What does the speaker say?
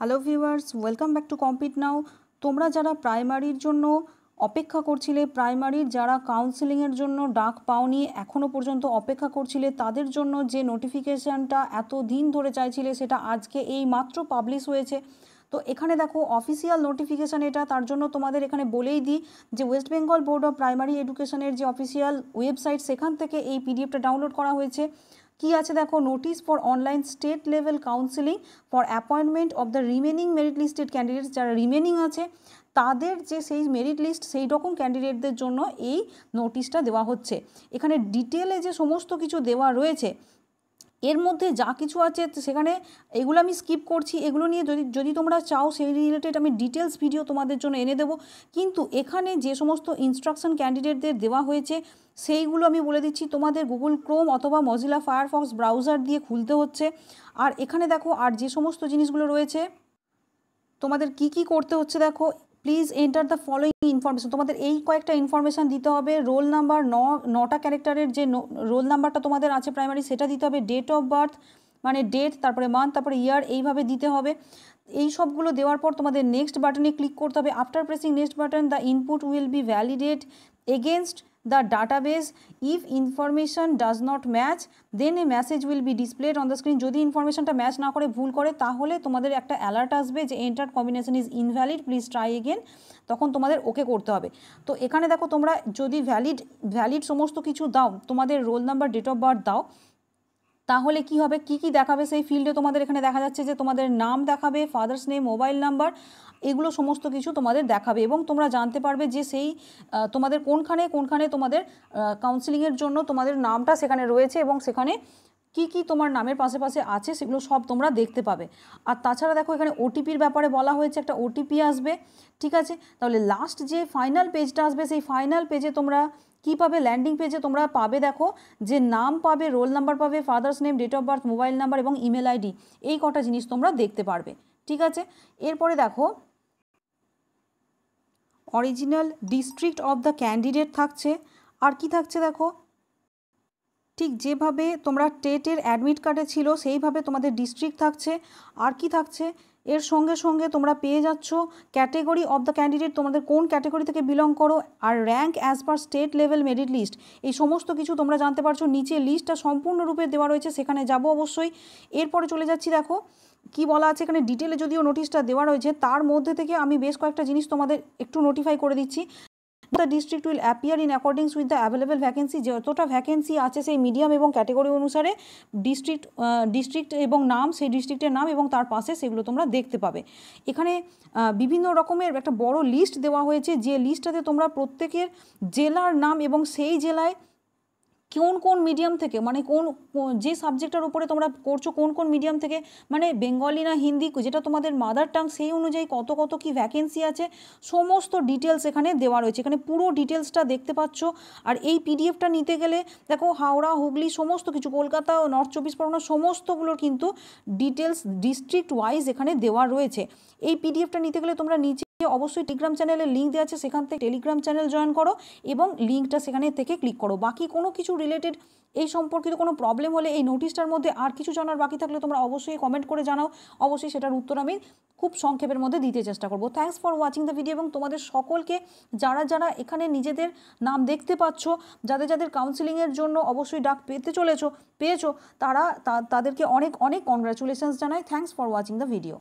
Hello viewers welcome back to compete now তোমরা যারা প্রাইমারির জন্য অপেক্ষা করছিলে প্রাইমারির যারা কাউন্সেলিংয়ের জন্য ডাক পাওনি এখনও পর্যন্ত অপেক্ষা করছিলে তাদের জন্য যে নোটিফিকেশানটা এত দিন ধরে চাইছিলে সেটা আজকে এই মাত্র পাবলিশ হয়েছে তো এখানে দেখো অফিসিয়াল নোটিফিকেশান এটা তার জন্য তোমাদের এখানে বলেই দিই যে west Bengal board of primary এডুকেশনের যে অফিসিয়াল ওয়েবসাইট সেখান থেকে এই পিডিএফটা ডাউনলোড করা হয়েছে কি আছে দেখো notice for online state level counselling for appointment of the remaining merit listed candidates যারা রিমেনিং আছে তাদের যে সেই মেরিট লিস্ট সেই রকম ক্যান্ডিডেটদের জন্য এই নোটিশটা দেওয়া হচ্ছে এখানে ডিটেলে যে সমস্ত কিছু দেওয়া রয়েছে এর মধ্যে যা কিছু আছে সেখানে এগুলো আমি স্কিপ করছি এগুলো নিয়ে যদি যদি তোমরা চাও সেই রিলেটেড আমি ডিটেলস ভিডিও তোমাদের জন্য এনে দেবো কিন্তু এখানে যে সমস্ত ইনস্ট্রাকশন ক্যান্ডিডেটদের দেওয়া হয়েছে সেইগুলো আমি বলে দিচ্ছি তোমাদের গুগল ক্রোম অথবা মজিলা ফায়ারফক্স ব্রাউজার দিয়ে খুলতে হচ্ছে আর এখানে দেখো আর যে সমস্ত জিনিসগুলো রয়েছে তোমাদের কি কি করতে হচ্ছে দেখো please enter the following information তোমাদের এই কয়েকটা ইনফরমেশান দিতে হবে রোল নাম্বার ন নটা ক্যারেক্টারের যে রোল নাম্বারটা তোমাদের আছে প্রাইমারি সেটা দিতে হবে ডেট অফ বার্থ মানে ডেট তারপরে মান্থ তারপরে ইয়ার এইভাবে দিতে হবে এই সবগুলো দেওয়ার পর তোমাদের নেক্সট বাটনে ক্লিক করতে হবে after pressing next button the input will be validate against the database. If information does not match then a message will be displayed on the screen. যদি ইনফরমেশনটা ম্যাচ না করে ভুল করে তাহলে তোমাদের একটা অ্যালার্ট আসবে যে enter combination is invalid please try again তখন তোমাদের ওকে করতে হবে তো এখানে দেখো তোমরা যদি ভ্যালিড ভ্যালিড সমস্ত কিছু দাও তোমাদের roll number date of birth দাও তাহলে কি হবে কি কি দেখাবে সেই ফিল্ডে তোমাদের এখানে দেখা যাচ্ছে যে তোমাদের নাম দেখাবে ফাদার্স নেম মোবাইল নাম্বার এগুলো সমস্ত কিছু তোমাদের দেখাবে এবং তোমরা জানতে পারবে যে সেই তোমাদের কোনখানে কোনখানে তোমাদের কাউন্সিলিংয়ের জন্য তোমাদের নামটা সেখানে রয়েছে এবং সেখানে কি কি তোমার নামের পাশে পাশে আছে সেগুলো সব তোমরা দেখতে পাবে আর তাছাড়া দেখো এখানে ওটিপির ব্যাপারে বলা হয়েছে একটা ওটিপি আসবে ঠিক আছে তাহলে লাস্ট যে ফাইনাল পেজটা আসবে সেই ফাইনাল পেজে তোমরা কি পাবে ল্যান্ডিং পেজে তোমরা পাবে দেখো যে নাম পাবে রোল নাম্বার পাবে father's name date of birth mobile number এবং ইমেল আইডি এই কটা জিনিস তোমরা দেখতে পারবে ঠিক আছে এরপরে দেখো original district of the candidate থাকছে আর কি থাকছে দেখো ঠিক যেভাবে তোমরা টেটের অ্যাডমিট কার্ডে ছিল সেইভাবে তোমাদের ডিস্ট্রিক্ট থাকছে আর কি থাকছে এর সঙ্গে সঙ্গে তোমরা পেয়ে যাচ্ছ ক্যাটেগরি অব দ্য ক্যান্ডিডেট তোমাদের কোন ক্যাটেগরি থেকে বিলং করো আর rank as per state level merit list এই সমস্ত কিছু তোমরা জানতে পারছো নিচে লিস্টটা সম্পূর্ণরূপে দেওয়া রয়েছে সেখানে যাব অবশ্যই এরপরে চলে যাচ্ছি দেখো কি বলা আছে এখানে ডিটেলে যদিও নোটিশটা দেওয়া রয়েছে তার মধ্যে থেকে আমি বেশ কয়েকটা জিনিস তোমাদের একটু নোটিফাই করে দিচ্ছি the district will appear in accordance with the available vacancy যতটা ভ্যাকেন্সি আছে সেই মিডিয়াম এবং ক্যাটেগরি অনুসারে ডিস্ট্রিক্ট ডিস্ট্রিক্ট এবং নাম সেই ডিস্ট্রিক্টের নাম এবং তার পাশে সেগুলো তোমরা দেখতে পাবে এখানে বিভিন্ন রকমের একটা বড় লিস্ট দেওয়া হয়েছে যে লিস্টটাতে তোমরা প্রত্যেকের জেলার নাম এবং সেই জেলায় কোন কোন মিডিয়াম থেকে মানে কোন যে সাবজেক্টটার উপরে তোমরা করছো কোন কোন মিডিয়াম থেকে মানে বেঙ্গলি না হিন্দি যেটা তোমাদের মাদার টাং সেই অনুযায়ী কত কত কি ভ্যাকেন্সি আছে সমস্ত ডিটেলস এখানে দেওয়া রয়েছে এখানে পুরো ডিটেলসটা দেখতে পাচ্ছ আর এই পিডিএফটা নিতে গেলে দেখো হাওড়া হুগলি সমস্ত কিছু কলকাতা ও নর্থ চব্বিশ পরগনা সমস্তগুলোর কিন্তু ডিটেলস ডিস্ট্রিক্ট ওয়াইজ এখানে দেওয়া রয়েছে এই পিডিএফটা নিতে গেলে তোমরা নিচে অবশ্যই টেলিগ্রাম চ্যানেলের লিঙ্ক দেওয়া আছে সেখান থেকে টেলিগ্রাম চ্যানেল জয়েন করো এবং লিঙ্কটা সেখানে থেকে ক্লিক করো বাকি কোনো কিছু রিলেটেড এই সম্পর্কিত কোনো প্রবলেম হলে এই নোটিশটার মধ্যে আর কিছু জানার বাকি থাকলে তোমরা অবশ্যই কমেন্ট করে জানাও অবশ্যই সেটার উত্তর আমি খুব সংক্ষেপের মধ্যে দিতে চেষ্টা করবো thanks for watching the video এবং তোমাদের সকলকে যারা যারা এখানে নিজেদের নাম দেখতে পাচ্ছ যাদের যাদের কাউন্সিলিংয়ের জন্য অবশ্যই ডাক পেতে চলেছ পেয়েছো তারা তাদেরকে অনেক অনেক কনগ্রাচুলেশনস জানাই thanks for watching the video